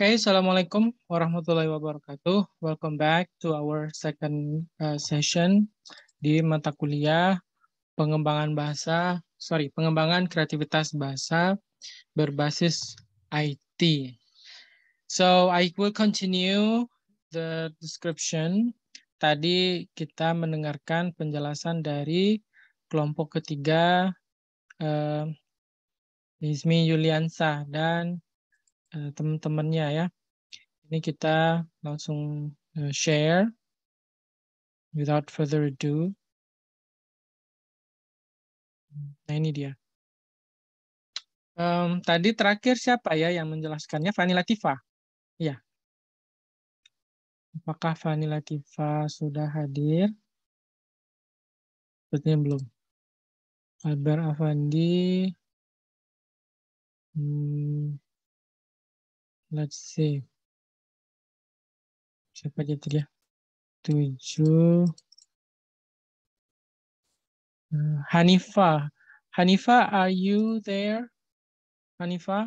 Okay, Assalamualaikum warahmatullahi wabarakatuh. Welcome back to our second uh, session di mata kuliah pengembangan bahasa, sorry, pengembangan kreativitas bahasa berbasis IT. So, I will continue the description. Tadi kita mendengarkan penjelasan dari kelompok ketiga uh, Ismi Yuliansa dan Eh, teman-temannya ya. Ini kita langsung eh, share without further ado. Nah ini dia. Um, tadi terakhir siapa ya yang menjelaskannya? Fani tifa Ya. Apakah Fani tifa sudah hadir? Sepertinya belum. Albert Avandi. Hmm. Let's see. Siapa aja tadi ya? 7. Hmm, Hanifa. Hanifa, are you there? Hanifa?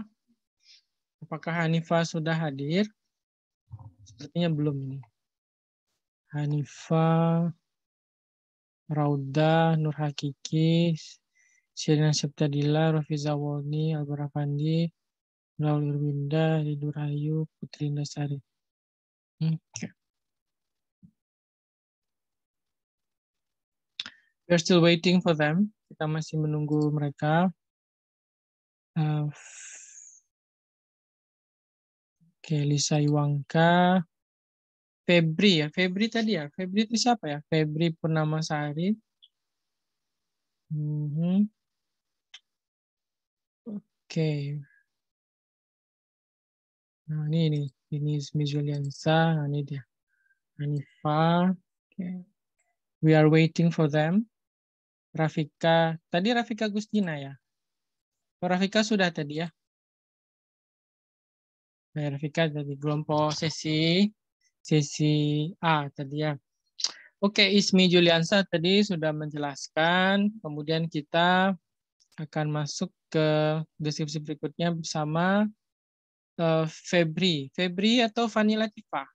Apakah Hanifa sudah hadir? Sepertinya belum ini. Hanifa, Rauda, Nur Hakiki, Sirina Septadila, Rofi Zawolni, Albara Pandi, Raul Irwinda, Ridu Rayu, Putri Indosari. Okay. Hmm. We're still waiting for them. Kita masih menunggu mereka. Uh, Oke, okay, Lisa Iwangka. Febri ya, Febri tadi ya. Febri itu siapa ya? Febri Sari. Mm -hmm. Oke, okay. Nah, ini ini ini Ismi Juliansa, nah, ini dia. Anifa. Okay. We are waiting for them. Rafika, tadi Rafika Gustina ya? Oh, Rafika sudah tadi ya? Nah, Rafika tadi belum sesi sesi A tadi ya. Oke, Ismi Juliansa tadi sudah menjelaskan. Kemudian kita akan masuk ke deskripsi berikutnya bersama Februari, eh, Febri. Febri atau Vanilla Tifa?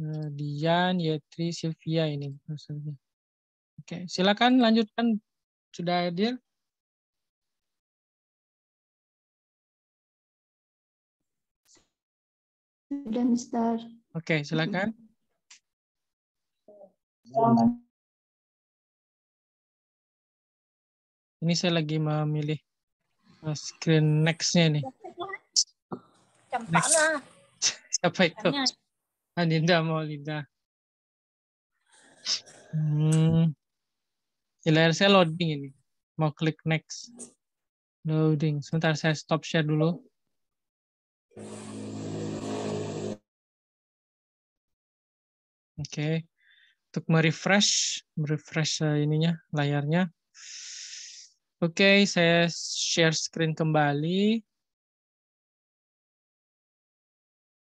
Eh, Dian, Yetri, Sylvia ini. Oke, silakan lanjutkan. Sudah hadir? Sudah, Mister. Oke, silakan. Ini saya lagi memilih Nah, screen nextnya nya nih. Next. Siapa itu? Ah, mau Linda. Hmm. Di layar saya loading ini. Mau klik next. Loading. Sebentar saya stop share dulu. Oke. Okay. Untuk merefresh, merefresh eh, ininya, layarnya. Oke, okay, saya share screen kembali.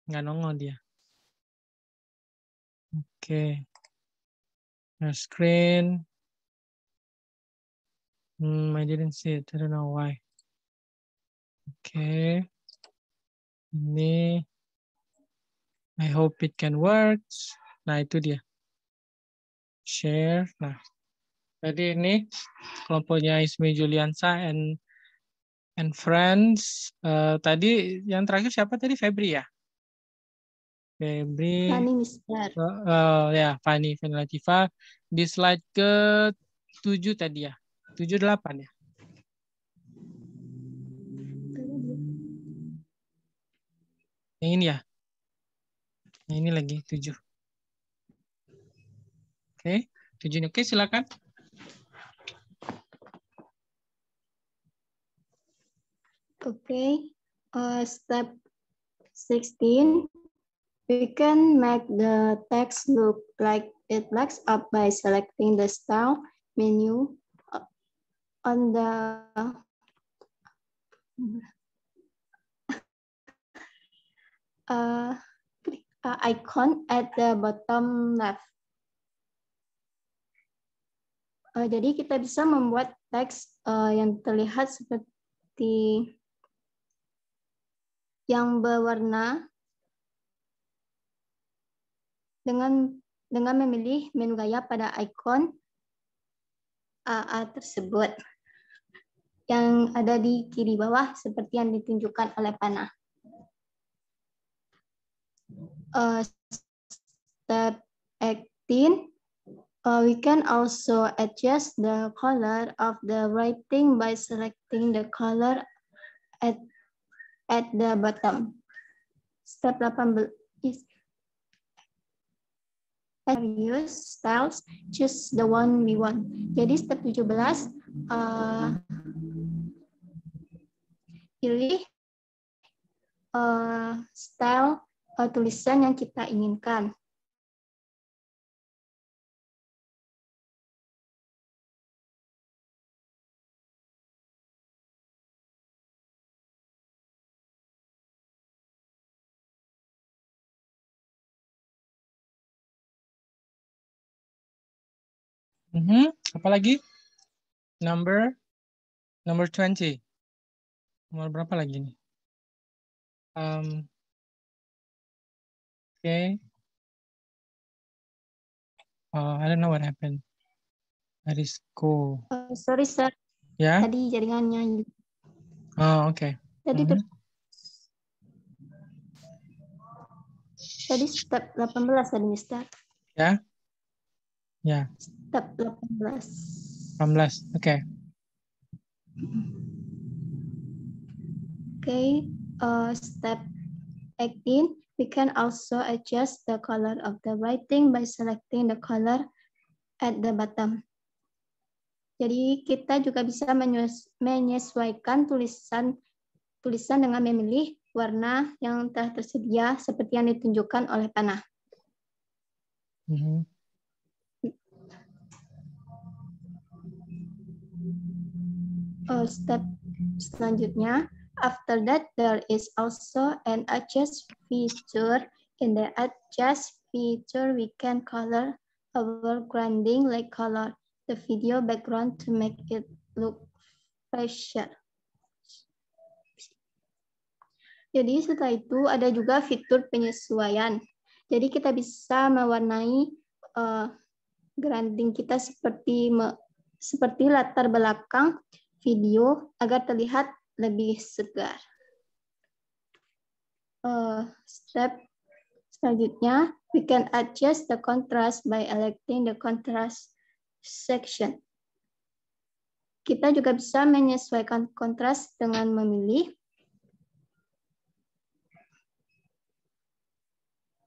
Nggak nongol dia. Oke. Okay. Share screen. Hmm, I didn't see it. I don't know why. Oke. Okay. Ini. I hope it can work. Nah, itu dia. Share. Nah, jadi ini kelompoknya Ismi Juliansa and and friends. Uh, tadi yang terakhir siapa tadi Febri ya? Febri. Fani Mister. Uh, uh, ya Fani Fani Latifa di slide ke 7 tadi ya. 7 8 ya. Yang ini ya. Yang ini lagi 7. Oke, okay, 7. Oke, okay, silakan. Okay, uh, eh, step 16, we can make the text look like it looks up by selecting the style menu uh, on the uh, uh, icon at the bottom left. Uh, jadi kita bisa membuat teks uh, yang terlihat seperti yang berwarna dengan dengan memilih menu gaya pada ikon AA tersebut yang ada di kiri bawah seperti yang ditunjukkan oleh panah. Uh, step 18, uh, we can also adjust the color of the writing by selecting the color at at the bottom. Step 18 is various styles, choose the one we want. Jadi step 17, uh, pilih uh, style uh, tulisan yang kita inginkan. Mm -hmm. Apalagi? Number number 20. Nomor berapa lagi nih? Um, okay. Uh, I don't know what happened. That is cool. Uh, sorry, sir. Ya. Yeah? Tadi jaringannya. Oh, oke. Okay. Tadi mm -hmm. Tadi step 18 tadi, Mister. Ya. Yeah. Ya. Yeah. 18. 18, oke. Okay. Okay, uh, step 18, we can also adjust the color of the writing by selecting the color at the bottom. Jadi kita juga bisa menyesuaikan tulisan tulisan dengan memilih warna yang telah tersedia seperti yang ditunjukkan oleh panah. Mm -hmm. uh, step selanjutnya. After that, there is also an adjust feature. In the adjust feature, we can color our grinding like color the video background to make it look fresher. Jadi setelah itu ada juga fitur penyesuaian. Jadi kita bisa mewarnai uh, eh, grounding kita seperti me, seperti latar belakang video agar terlihat lebih segar. Uh, step selanjutnya, we can adjust the contrast by electing the contrast section. Kita juga bisa menyesuaikan kontras dengan memilih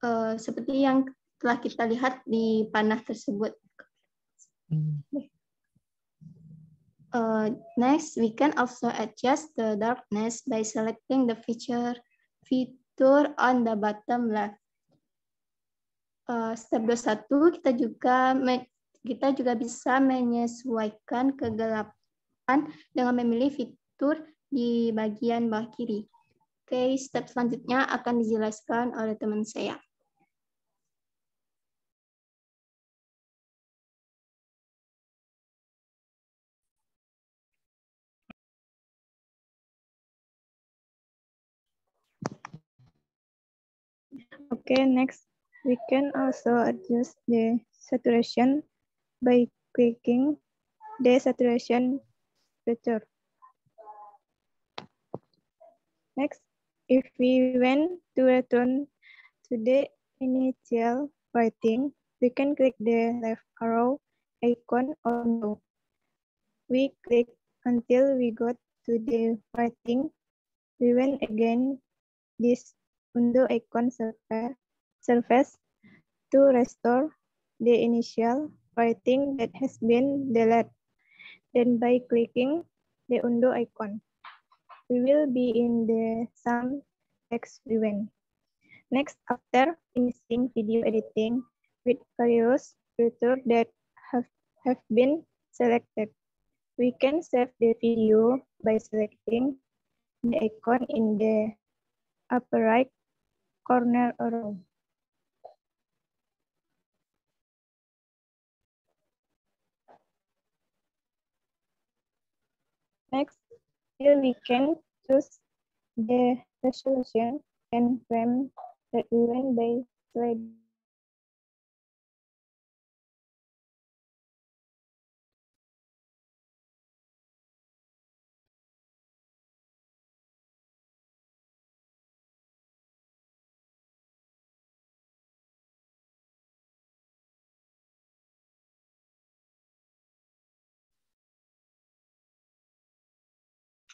uh, seperti yang telah kita lihat di panah tersebut. Hmm. Uh, next, we can also adjust the darkness by selecting the feature fitur on the bottom left. Uh, step 21 kita juga kita juga bisa menyesuaikan kegelapan dengan memilih fitur di bagian bawah kiri. Oke, okay, step selanjutnya akan dijelaskan oleh teman saya. Okay, next, we can also adjust the saturation by clicking the saturation feature. Next, if we want to return to the initial writing, we can click the left arrow icon or no. We click until we got to the writing. We went again this undo icon circle service to restore the initial writing that has been deleted. Then by clicking the undo icon, we will be in the some text event. Next, after finishing video editing with various filters that have, have been selected, we can save the video by selecting the icon in the upper right corner around. Next, here we can choose the resolution and frame the event by slide.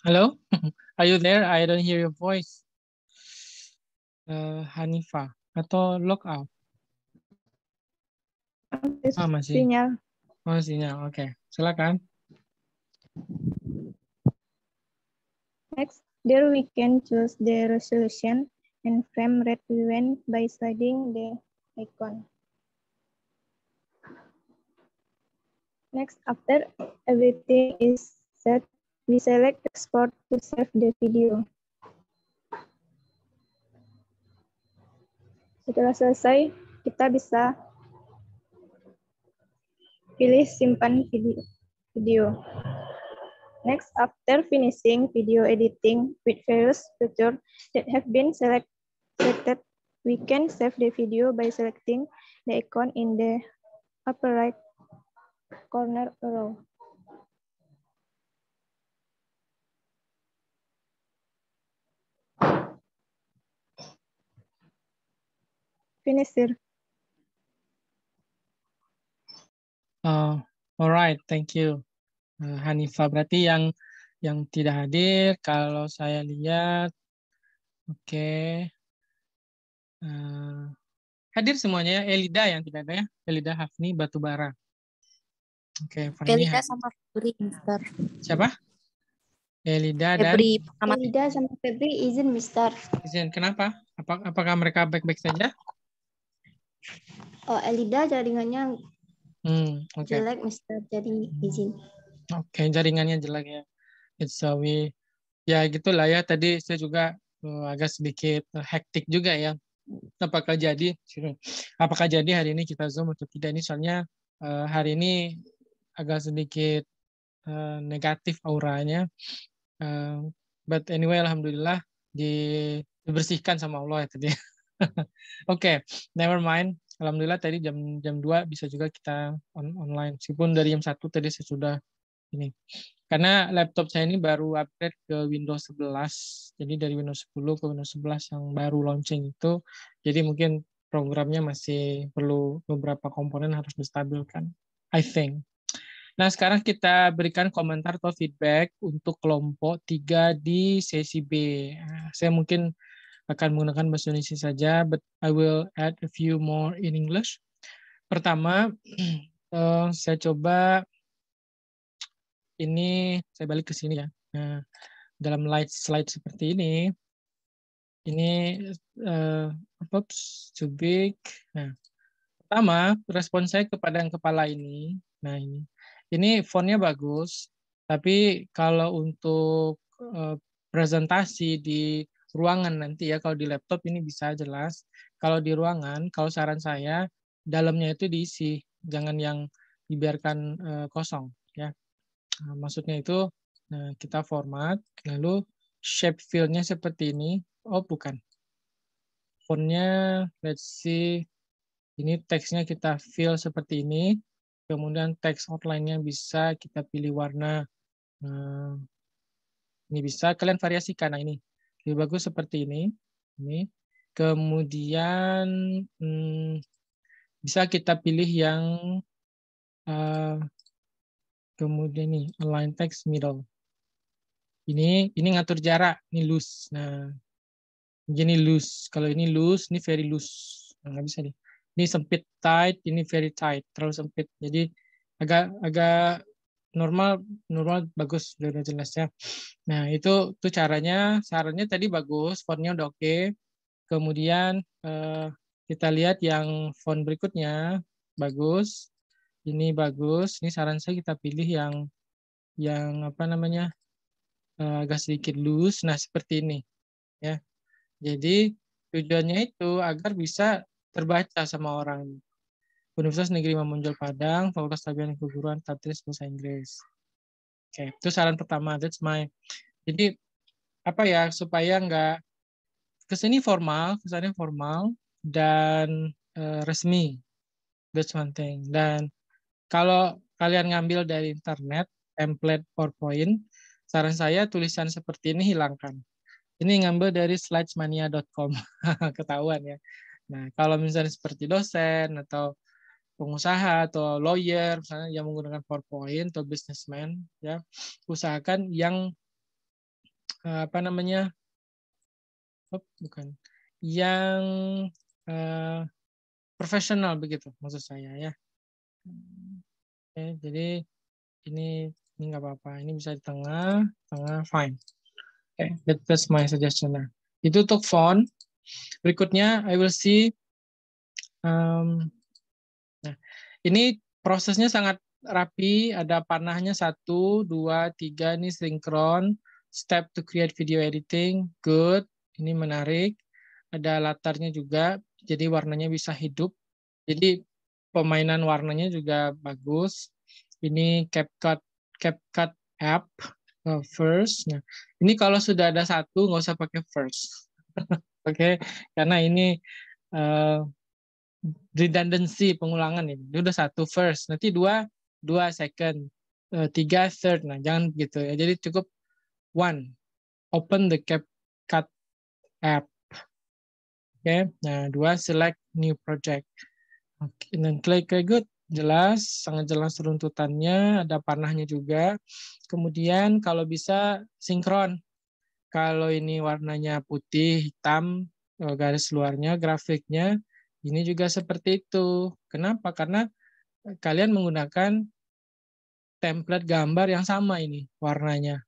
Hello? Are you there? I don't hear your voice. Uh, Hanifa atau lockout? Ah, masih. Sinyal. Oh, sinyal. Oke. Okay. Silakan. Next, there we can choose the resolution and frame rate we went by sliding the icon. Next, after everything is set, We select export to save the video. Setelah selesai, kita bisa pilih simpan video. Next, after finishing video editing with various features that have been selected, we can save the video by selecting the icon in the upper right corner row. finisher. Uh, alright, thank you. Uh, Hanifa berarti yang yang tidak hadir kalau saya lihat oke okay. uh, hadir semuanya ya Elida yang tidak ada ya Elida Hafni Batubara oke okay, Elida sama Febri Mister siapa Elida Febri, dan Elida sama Febri izin Mister izin kenapa Apa, apakah mereka baik-baik saja oh Elida jaringannya hmm, okay. jelek mister jadi izin oke okay, jaringannya jelek ya it's so we... ya gitulah ya tadi saya juga uh, agak sedikit hektik juga ya apakah jadi apakah jadi hari ini kita zoom atau tidak ini soalnya uh, hari ini agak sedikit uh, negatif auranya uh, but anyway alhamdulillah dibersihkan sama Allah ya tadi Oke, okay, never mind. Alhamdulillah tadi jam jam 2 bisa juga kita on, online. Meskipun dari jam 1 tadi saya sudah ini. Karena laptop saya ini baru upgrade ke Windows 11. Jadi dari Windows 10 ke Windows 11 yang baru launching itu. Jadi mungkin programnya masih perlu beberapa komponen harus distabilkan. I think. Nah, sekarang kita berikan komentar atau feedback untuk kelompok 3 di sesi B. Nah, saya mungkin akan menggunakan bahasa Indonesia saja, but I will add a few more in English. Pertama, eh, saya coba ini saya balik ke sini ya. Nah, dalam slide slide seperti ini, ini uh, oops, too big. Nah, pertama respon saya kepada yang kepala ini. Nah ini, ini fontnya bagus, tapi kalau untuk uh, presentasi di ruangan nanti ya. Kalau di laptop ini bisa jelas. Kalau di ruangan, kalau saran saya dalamnya itu diisi, jangan yang dibiarkan uh, kosong ya. Nah, maksudnya itu nah, kita format, lalu shape fieldnya seperti ini. Oh bukan, fontnya let's see ini teksnya kita fill seperti ini kemudian teks outline-nya bisa kita pilih warna nah, ini bisa kalian variasikan nah ini lebih bagus seperti ini. Ini kemudian hmm, bisa kita pilih yang uh, kemudian nih align text middle. Ini ini ngatur jarak, ini loose. Nah, ini loose. Kalau ini loose, ini very loose. Nah, nggak bisa nih. Ini sempit tight, ini very tight, terlalu sempit. Jadi agak agak normal normal bagus udah, jelasnya. nah itu tuh caranya sarannya tadi bagus fontnya udah oke okay. kemudian eh, kita lihat yang font berikutnya bagus ini bagus ini saran saya kita pilih yang yang apa namanya eh, agak sedikit loose nah seperti ini ya jadi tujuannya itu agar bisa terbaca sama orang Universitas Negeri Mamunjol Padang, Fakultas Tabian Keguruan, Tatris, Bahasa Inggris. Oke, okay, itu saran pertama. That's my. Jadi apa ya supaya nggak kesini formal, kesannya formal dan uh, resmi. That's one thing. Dan kalau kalian ngambil dari internet template PowerPoint, saran saya tulisan seperti ini hilangkan. Ini ngambil dari slidesmania.com, ketahuan ya. Nah, kalau misalnya seperti dosen atau pengusaha atau lawyer misalnya yang menggunakan PowerPoint atau businessman ya usahakan yang eh, apa namanya oh, bukan yang uh, profesional begitu maksud saya ya Oke, jadi ini ini nggak apa-apa ini bisa di tengah tengah fine Oke, okay, that, that's my suggestion nah itu untuk font berikutnya I will see um, ini prosesnya sangat rapi, ada panahnya satu, dua, tiga, ini sinkron. Step to create video editing, good, ini menarik. Ada latarnya juga, jadi warnanya bisa hidup. Jadi pemainan warnanya juga bagus. Ini CapCut, CapCut app uh, first. Nah, ini kalau sudah ada satu nggak usah pakai first, oke? okay? Karena ini uh, redundancy pengulangan ini. Itu udah satu first, nanti dua dua second, uh, tiga third. Nah jangan gitu ya. Jadi cukup one, open the CapCut app. Oke, okay. nah dua select new project. Oke, okay. dan klik ke good jelas, sangat jelas runtutannya, ada panahnya juga. Kemudian kalau bisa sinkron. Kalau ini warnanya putih, hitam, eh, garis luarnya, grafiknya, ini juga seperti itu. Kenapa? Karena eh, kalian menggunakan template gambar yang sama ini warnanya.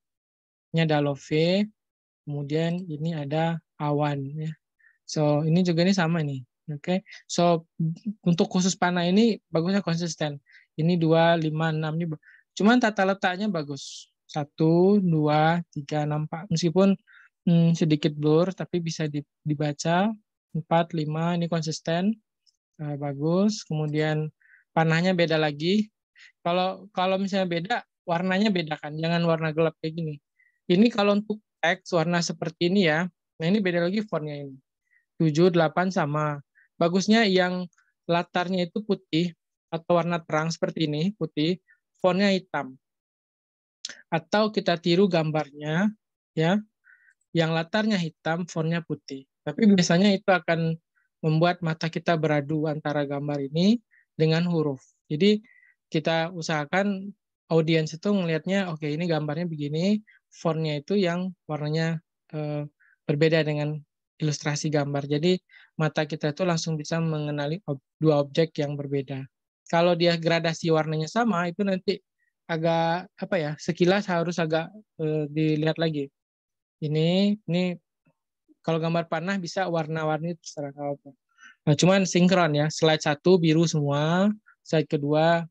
Ini ada love, kemudian ini ada awan ya. So, ini juga ini sama ini. Oke. Okay. So, untuk khusus panah ini bagusnya konsisten. Ini dua lima enam ini cuman tata letaknya bagus. Satu dua tiga enam empat. meskipun hmm, sedikit blur tapi bisa dibaca 4, 5 ini konsisten uh, bagus. Kemudian panahnya beda lagi. Kalau kalau misalnya beda warnanya bedakan, jangan warna gelap kayak gini. Ini kalau untuk X warna seperti ini ya. Nah ini beda lagi fontnya ini. 7, 8 sama. Bagusnya yang latarnya itu putih atau warna terang seperti ini, putih, fontnya hitam. Atau kita tiru gambarnya ya, yang latarnya hitam, fontnya putih. Tapi biasanya itu akan membuat mata kita beradu antara gambar ini dengan huruf. Jadi kita usahakan audiens itu melihatnya, oke okay, ini gambarnya begini, fontnya itu yang warnanya eh, berbeda dengan ilustrasi gambar. Jadi mata kita itu langsung bisa mengenali ob dua objek yang berbeda. Kalau dia gradasi warnanya sama, itu nanti agak apa ya sekilas harus agak eh, dilihat lagi. Ini ini kalau gambar panah bisa warna-warni terserah apa. Nah, cuman sinkron ya. Slide satu biru semua, slide kedua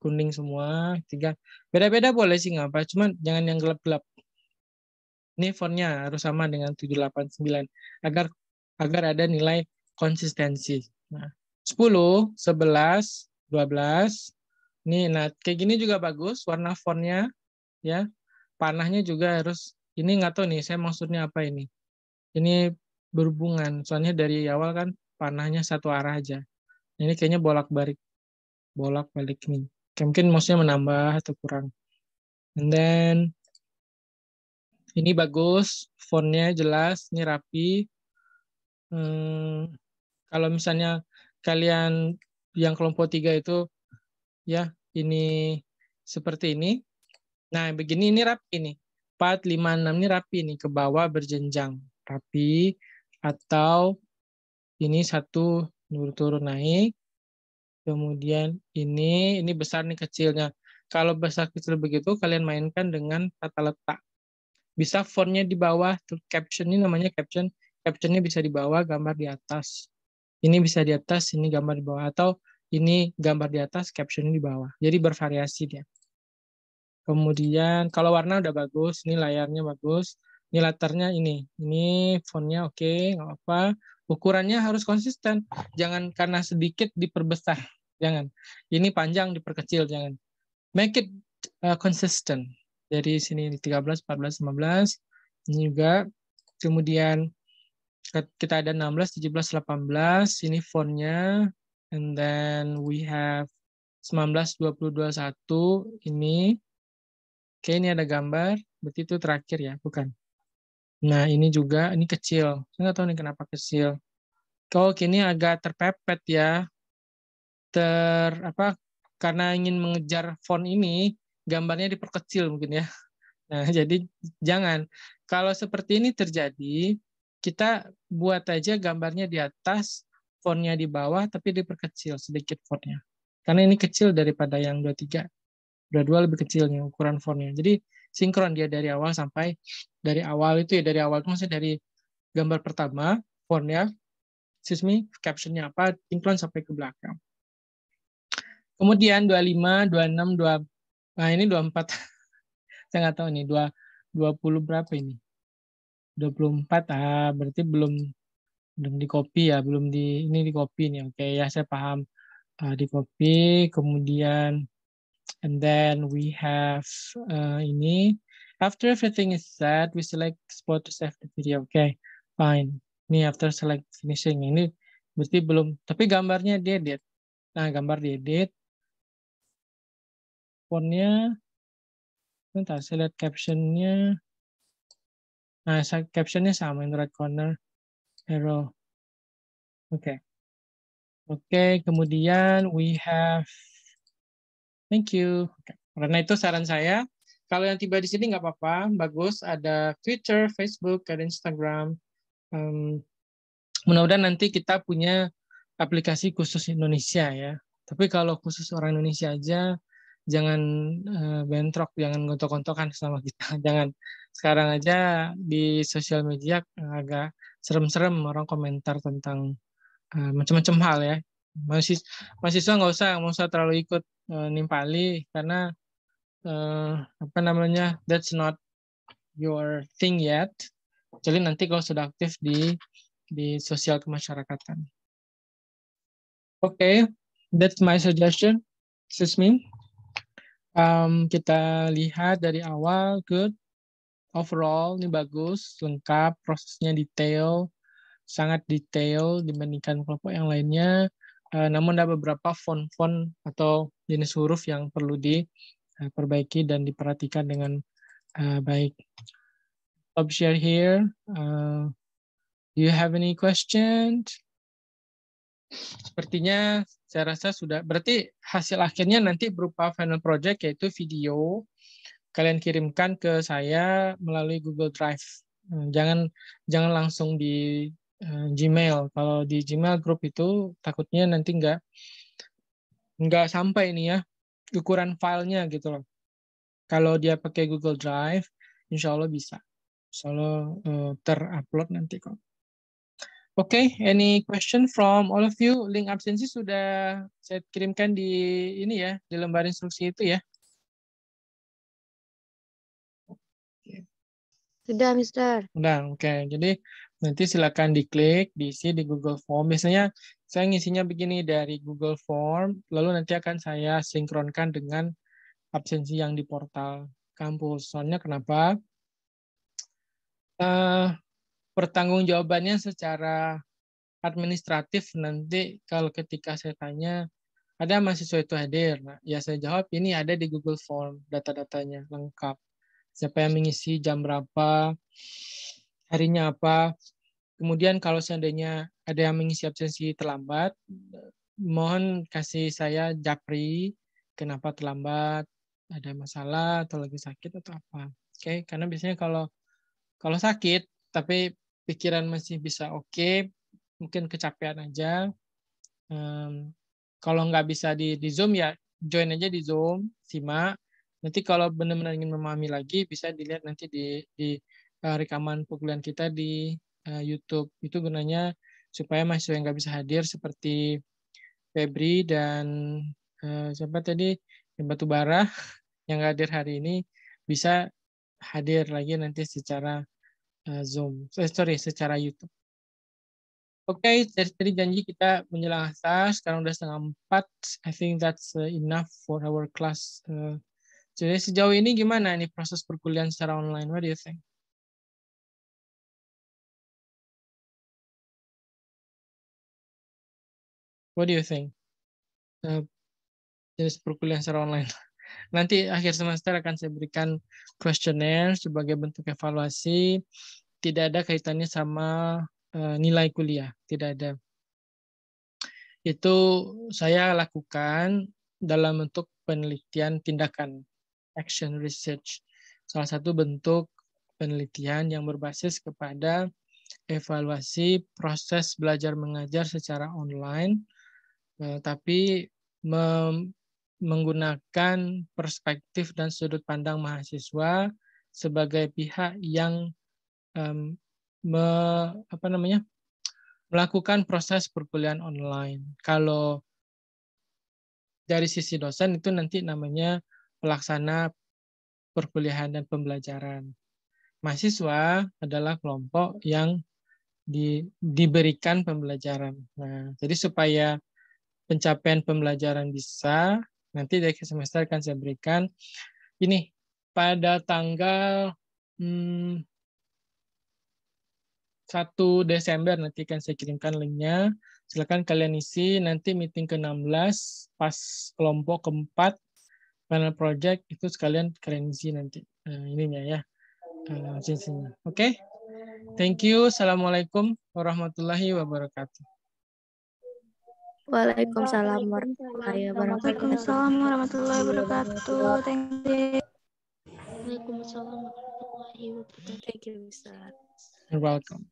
kuning semua, tiga beda-beda boleh sih nggak apa. Cuman jangan yang gelap-gelap. Ini fontnya harus sama dengan 789 agar agar ada nilai konsistensi. Nah, 10, 11, 12. Nih, nah kayak gini juga bagus warna fontnya ya. Panahnya juga harus ini nggak tahu nih saya maksudnya apa ini ini berhubungan. Soalnya dari awal kan panahnya satu arah aja. Ini kayaknya bolak-balik. Bolak-balik nih. Kayak mungkin mouse menambah atau kurang. And then ini bagus, fontnya jelas, ini rapi. Hmm, kalau misalnya kalian yang kelompok tiga itu ya ini seperti ini. Nah, begini ini rapi nih. 4, 5, 6 ini rapi nih ke bawah berjenjang rapi atau ini satu turun-turun naik. Kemudian ini ini besar nih kecilnya. Kalau besar kecil begitu kalian mainkan dengan tata letak. Bisa fontnya di bawah, caption ini namanya caption. Captionnya bisa di bawah, gambar di atas. Ini bisa di atas, ini gambar di bawah atau ini gambar di atas, captionnya di bawah. Jadi bervariasi dia. Kemudian kalau warna udah bagus, ini layarnya bagus. Ini latarnya ini. Ini fontnya oke, okay, nggak apa Ukurannya harus konsisten. Jangan karena sedikit diperbesar. Jangan. Ini panjang diperkecil, jangan. Make it uh, consistent. Dari sini 13, 14, 15. Ini juga. Kemudian kita ada 16, 17, 18. Ini fontnya. And then we have 19, 20, 21. Ini. Oke, ini ada gambar. Berarti itu terakhir ya, bukan? Nah, ini juga ini kecil. Saya nggak tahu nih kenapa kecil. Kalau kini agak terpepet ya. Ter apa karena ingin mengejar font ini, gambarnya diperkecil mungkin ya. Nah, jadi jangan. Kalau seperti ini terjadi, kita buat aja gambarnya di atas, fontnya di bawah, tapi diperkecil sedikit fontnya. Karena ini kecil daripada yang 23. 22 lebih kecilnya ukuran fontnya. Jadi sinkron dia dari awal sampai dari awal itu ya dari awal itu maksudnya dari gambar pertama fontnya, sismi captionnya apa, sinkron sampai ke belakang. Kemudian 25, 26, 2 nah ini 24. Saya nggak tahu nih 2 20 berapa ini? 24 ah berarti belum belum di copy ya, belum di ini di copy nih. Oke ya, saya paham. Uh, ah, di copy kemudian And then we have uh, ini. After everything is set, we select spot to save the video. Oke, okay, fine. Ini after select finishing. Ini berarti belum. Tapi gambarnya diedit. Nah, gambar diedit. Fontnya. Bentar, saya lihat captionnya. Nah, captionnya sama in the right corner. Arrow. Oke. Okay. Oke, okay, kemudian we have Thank you. Karena itu saran saya, kalau yang tiba di sini nggak apa-apa, bagus. Ada Twitter, Facebook, ada Instagram. Um, mudah-mudahan nanti kita punya aplikasi khusus Indonesia ya. Tapi kalau khusus orang Indonesia aja, jangan uh, bentrok, jangan gontok-gontokan sama kita. Jangan sekarang aja di sosial media eh, agak serem-serem orang komentar tentang uh, macam-macam hal ya. Masih mahasiswa nggak usah nggak usah terlalu ikut Eh, nimpali karena eh, apa namanya that's not your thing yet. Jadi nanti kalau sudah aktif di di sosial kemasyarakatan. Oke, okay, that's my suggestion. Sismin, Um, kita lihat dari awal, good. Overall, ini bagus, lengkap, prosesnya detail, sangat detail dibandingkan kelompok yang lainnya. Eh, namun ada beberapa font-font atau jenis huruf yang perlu diperbaiki dan diperhatikan dengan eh, baik. Stop share here. Eh, do you have any questions? Sepertinya saya rasa sudah. Berarti hasil akhirnya nanti berupa final project yaitu video. Kalian kirimkan ke saya melalui Google Drive. Jangan jangan langsung di Eh, Gmail. Kalau di Gmail grup itu takutnya nanti nggak nggak sampai ini ya ukuran filenya gitu loh. Kalau dia pakai Google Drive, insya Allah bisa. Insya Allah uh, terupload nanti kok. Oke, okay, any question from all of you? Link absensi sudah saya kirimkan di ini ya, di lembar instruksi itu ya. Sudah, Mister. Sudah, oke. Okay. Jadi nanti silakan diklik, diisi di Google Form. Biasanya saya ngisinya begini dari Google Form, lalu nanti akan saya sinkronkan dengan absensi yang di portal kampus. Soalnya kenapa? Uh, pertanggungjawabannya secara administratif nanti kalau ketika saya tanya ada mahasiswa itu hadir, nah, ya saya jawab ini ada di Google Form data-datanya lengkap siapa yang mengisi jam berapa, harinya apa. Kemudian kalau seandainya ada yang mengisi absensi terlambat, mohon kasih saya japri kenapa terlambat, ada masalah atau lagi sakit atau apa. Oke, okay? karena biasanya kalau kalau sakit tapi pikiran masih bisa oke, okay, mungkin kecapean aja. Um, kalau nggak bisa di, di Zoom ya join aja di Zoom, simak. Nanti kalau benar-benar ingin memahami lagi bisa dilihat nanti di, di uh, rekaman perkuliahan kita di uh, YouTube. Itu gunanya supaya mahasiswa yang nggak bisa hadir seperti Febri dan uh, siapa tadi yang batu bara yang nggak hadir hari ini bisa hadir lagi nanti secara uh, Zoom, eh, sorry secara YouTube. Oke, okay, dari janji kita menjelang asar, sekarang udah setengah empat. I think that's enough for our class uh, jadi sejauh ini gimana nih proses perkuliahan secara online? What do you think? What do you think? Uh, jenis perkuliahan secara online. Nanti akhir semester akan saya berikan kuesioner sebagai bentuk evaluasi. Tidak ada kaitannya sama uh, nilai kuliah, tidak ada. Itu saya lakukan dalam bentuk penelitian tindakan action research, salah satu bentuk penelitian yang berbasis kepada evaluasi proses belajar mengajar secara online, eh, tapi menggunakan perspektif dan sudut pandang mahasiswa sebagai pihak yang um, me, apa namanya melakukan proses perkuliahan online. Kalau dari sisi dosen itu nanti namanya pelaksana perkuliahan dan pembelajaran. Mahasiswa adalah kelompok yang di, diberikan pembelajaran. Nah, jadi supaya pencapaian pembelajaran bisa, nanti dari semester akan saya berikan ini pada tanggal hmm, 1 Desember nanti akan saya kirimkan linknya. Silakan kalian isi nanti meeting ke-16 pas kelompok keempat final project itu sekalian kalian isi nanti uh, ininya ya uh, Oke, okay? thank you. Assalamualaikum warahmatullahi wabarakatuh. Waalaikumsalam warahmatullahi wabarakatuh. Waalaikumsalam warahmatullahi wabarakatuh. Thank you. Waalaikumsalam warahmatullahi wabarakatuh. Thank you, Ustaz. You're welcome.